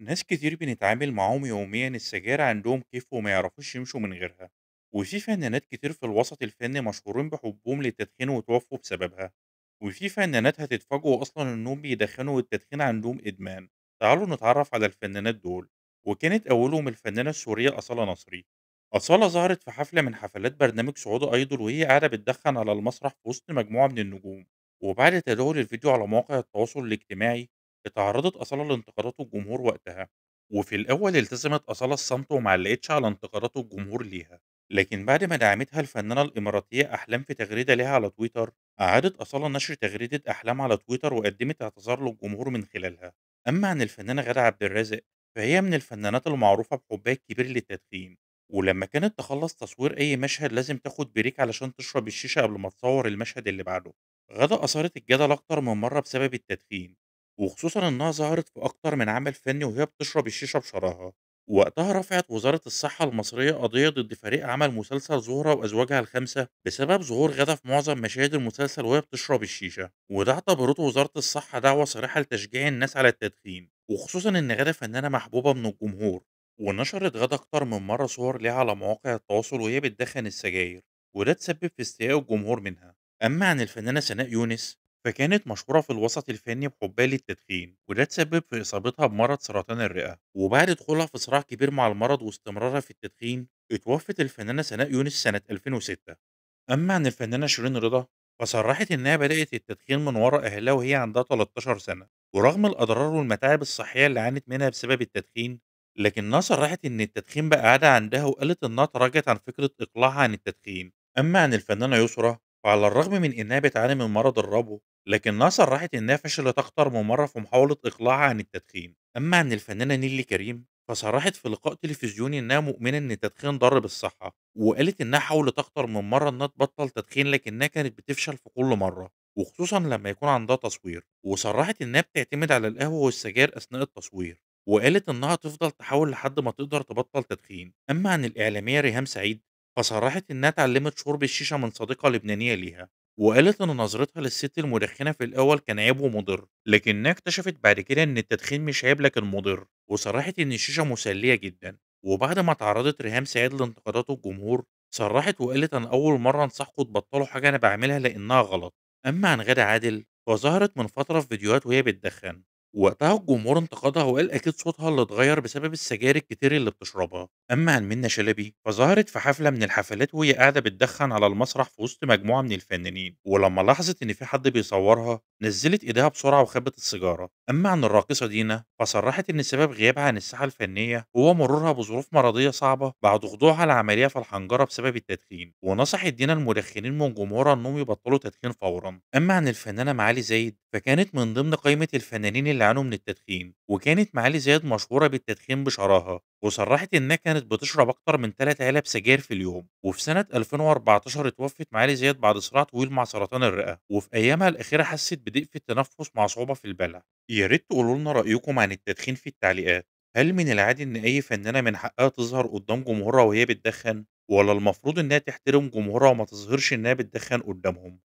ناس كتير بنتعامل معاهم يوميا السجاير عندهم كيف وما يعرفوش يمشوا من غيرها وفي فنانات كتير في الوسط الفني مشهورين بحبهم للتدخين وتوفوا بسببها وفي فنانات هتتفاجئوا أصلا إنهم بيدخنوا والتدخين عندهم إدمان تعالوا نتعرف على الفنانات دول وكانت أولهم الفنانة السورية أصالة نصري أصالة ظهرت في حفلة من حفلات برنامج سعود أيدول وهي قاعدة بتدخن على المسرح في وسط مجموعة من النجوم وبعد تداول الفيديو على مواقع التواصل الاجتماعي اتعرضت أصالة لانتقادات الجمهور وقتها، وفي الأول التزمت أصالة الصمت وما علّقتش على انتقادات الجمهور ليها، لكن بعد ما دعمتها الفنانة الإماراتية أحلام في تغريدة ليها على تويتر، أعادت أصالة نشر تغريدة أحلام على تويتر وقدمت اعتذار للجمهور من خلالها. أما عن الفنانة غادة عبد الرازق، فهي من الفنانات المعروفة بحبها الكبير للتدخين، ولمّا كانت تخلّص تصوير أي مشهد لازم تاخد بريك علشان تشرب الشيشة قبل ما تصور المشهد اللي بعده. غادة أثارت الجدل أكتر من مرّة بسبب التدخين. وخصوصًا إنها ظهرت في أكتر من عمل فني وهي بتشرب الشيشة بشراهة، ووقتها رفعت وزارة الصحة المصرية قضية ضد فريق عمل مسلسل زهرة وأزواجها الخمسة بسبب ظهور غدا في معظم مشاهد المسلسل وهي بتشرب الشيشة، وده اعتبرته وزارة الصحة دعوة صريحة لتشجيع الناس على التدخين، وخصوصًا إن غدا فنانة محبوبة من الجمهور، ونشرت غدا أكتر من مرة صور ليها على مواقع التواصل وهي بتدخن السجاير، وده تسبب في استياء الجمهور منها. أما عن الفنانة سناء يونس فكانت مشهورة في الوسط الفني بحبها للتدخين وده تسبب في إصابتها بمرض سرطان الرئة وبعد دخولها في صراع كبير مع المرض واستمرارها في التدخين اتوفت الفنانة سناء يونس سنة 2006 أما عن الفنانة شيرين رضا فصرحت إنها بدأت التدخين من وراء أهلها وهي عندها 13 سنة ورغم الأضرار والمتاعب الصحية اللي عانت منها بسبب التدخين لكنها صرحت إن التدخين بقى عادة عندها وقالت إنها تراجعت عن فكرة إقلاعها عن التدخين أما عن الفنانة يسرى فعلى الرغم من إنها بتعاني من مرض الربو لكن ناصر راحت إنها فشلت أكتر من مرة في محاولة إقلاعها عن التدخين، أما عن الفنانة نيلي كريم فصرحت في لقاء تلفزيوني إنها مؤمنة إن التدخين ضار بالصحة، وقالت إنها حاولت أكتر من مرة إنها تبطل تدخين لكنها كانت بتفشل في كل مرة، وخصوصًا لما يكون عندها تصوير، وصرحت إنها بتعتمد على القهوة والسجاير أثناء التصوير، وقالت إنها تفضل تحاول لحد ما تقدر تبطل تدخين، أما عن الإعلامية ريهام سعيد فصرحت إنها اتعلمت شرب الشيشة من صديقة لبنانية ليها وقالت إن نظرتها للست المدخنة في الأول كان عيب ومضر، لكنها اكتشفت بعد كده إن التدخين مش عيب لكن مضر، وصرحت إن الشيشة مسلية جدا، وبعد ما تعرضت ريهام سعيد لانتقادات الجمهور، صرحت وقالت أنا أول مرة أنصحكم تبطلوا حاجة أنا بعملها لأنها غلط، أما عن غدا عادل فظهرت من فترة في فيديوهات وهي بتدخن وقتها الجمهور انتقدها وقال أكيد صوتها اللي اتغير بسبب السجاير الكتير اللي بتشربها أما عن منة شلبي فظهرت في حفلة من الحفلات وهي قاعدة بتدخن على المسرح في وسط مجموعة من الفنانين ولما لاحظت إن في حد بيصورها نزلت إيديها بسرعة وخبت السيجارة أما عن الراقصة دينا فصرحت إن سبب غيابها عن الساحة الفنية هو مرورها بظروف مرضية صعبة بعد خضوعها لعملية في الحنجرة بسبب التدخين ونصحت دينا المدخنين من جمهورها إنهم يبطلوا تدخين فورا أما عن الفنانة معالي زايد فكانت من ضمن قائمة الفنانين اللي اللي عانوا من التدخين وكانت معالي زياد مشهورة بالتدخين بشراهة وصرحت إنها كانت بتشرب أكتر من 3 علب سجاير في اليوم وفي سنة 2014 اتوفت معالي زياد بعد صراع طويل مع سرطان الرئة وفي أيامها الأخيرة حست بضيق في التنفس مع صعوبة في البلع يا ريت تقولوا لنا رأيكم عن التدخين في التعليقات هل من العادي إن أي فنانة من حقها تظهر قدام جمهورها وهي بتدخن ولا المفروض إنها تحترم جمهورها وما تظهرش إنها بتدخن قدامهم